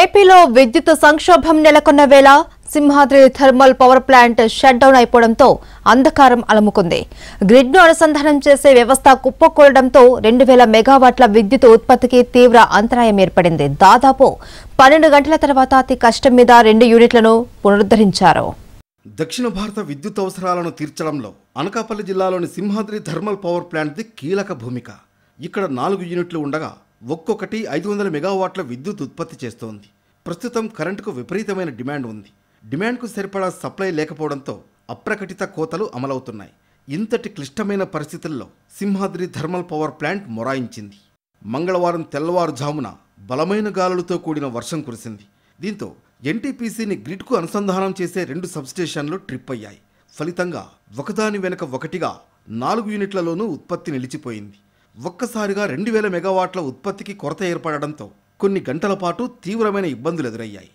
ఏపీలో విద్యుత్ సంక్షోభం నెలకొన్న వేళ Simhadri thermal power plant shut down అయిపోవడంతో అంధకారం అలముకుంది గ్రిడ్ను అనుసంధానం చేసే వ్యవస్థ కుప్పకూలడంతో రెండు వేల మెగావాట్ల విద్యుత్ ఉత్పత్తికి తీవ్ర అంతరాయం ఏర్పడింది దాదాపు పన్నెండు గంటల తర్వాత అతి కష్టం మీద రెండు యూనిట్లను పునరుద్ధరించారు దక్షిణ భారత విద్యుత్ అవసరాలను తీర్చడంలో అనకాపల్లి జిల్లాలోని సింహాద్రి థర్మల్ పవర్ ప్లాంట్ది కీలక భూమిక ఇక్కడ నాలుగు యూనిట్లు ఉండగా ఒక్కొక్కటి ఐదు వందల మెగావాట్ల విద్యుత్ ఉత్పత్తి చేస్తోంది ప్రస్తుతం కరెంటుకు విపరీతమైన డిమాండ్ ఉంది డిమాండ్కు సరిపడా సప్లై లేకపోవడంతో అప్రకటిత కోతలు అమలవుతున్నాయి ఇంతటి క్లిష్టమైన పరిస్థితుల్లో సింహాద్రి థర్మల్ పవర్ ప్లాంట్ మొరాయించింది మంగళవారం తెల్లవారుజామున బలమైన గాలులతో కూడిన వర్షం కురిసింది దీంతో ఎన్టీపీసీని గ్రిడ్కు అనుసంధానం చేసే రెండు సబ్స్టేషన్లు ట్రిప్ అయ్యాయి ఫలితంగా ఒకదాని వెనుక ఒకటిగా నాలుగు యూనిట్లలోనూ ఉత్పత్తి నిలిచిపోయింది ఒక్కసారిగా రెండు వేల మెగావాట్ల ఉత్పత్తికి కొరత ఏర్పడడంతో కొన్ని గంటల పాటు తీవ్రమైన ఇబ్బందులు ఎదురయ్యాయి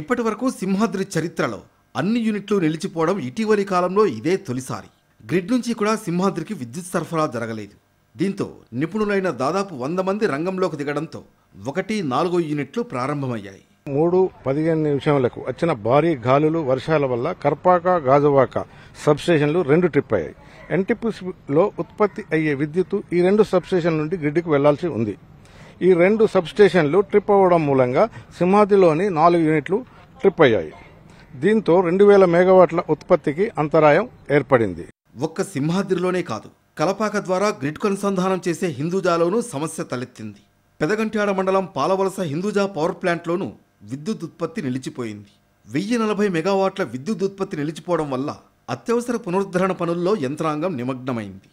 ఇప్పటి వరకు సింహాద్రి చరిత్రలో అన్ని యూనిట్లు నిలిచిపోవడం ఇటీవలి కాలంలో ఇదే తొలిసారి గ్రిడ్ నుంచి కూడా సింహాద్రికి విద్యుత్ సరఫరా జరగలేదు దీంతో నిపుణులైన దాదాపు వంద మంది రంగంలోకి దిగడంతో ఒకటి నాలుగో యూనిట్లు ప్రారంభమయ్యాయి మూడు పదిహేను నిమిషంలకు వచ్చిన భారీ గాలులు వర్షాల వల్ల కర్పాక గాజువాక సబ్స్టేషన్లు రెండు ట్రిప్ అయ్యాయి ఎన్టీపీసీలో ఉత్పత్తి అయ్యే విద్యుత్ ఈ రెండు సబ్స్టేషన్ల నుండి గ్రిడ్కు వెళ్లాల్సి ఉంది ఈ రెండు సబ్స్టేషన్లు ట్రిప్ అవ్వడం మూలంగా సింహాద్రిలోని నాలుగు యూనిట్లు ట్రిప్ అయ్యాయి దీంతో రెండు వేల మెగావాట్ల ఉత్పత్తికి అంతరాయం ఏర్పడింది ఒక్క సింహాద్రిలోనే కాదు కలపాక ద్వారా గ్రిడ్కు అనుసంధానం చేసే హిందూజాలోనూ సమస్య తలెత్తింది పెదగంట్యాడ మండలం పాలవలస హిందూజా పవర్ ప్లాంట్లోనూ విద్యుత్ ఉత్పత్తి నిలిచిపోయింది వెయ్యి నలభై మెగావాట్ల విద్యుత్ ఉత్పత్తి నిలిచిపోవడం వల్ల అత్యవసర పునరుద్ధరణ పనుల్లో యంత్రాంగం నిమగ్నమైంది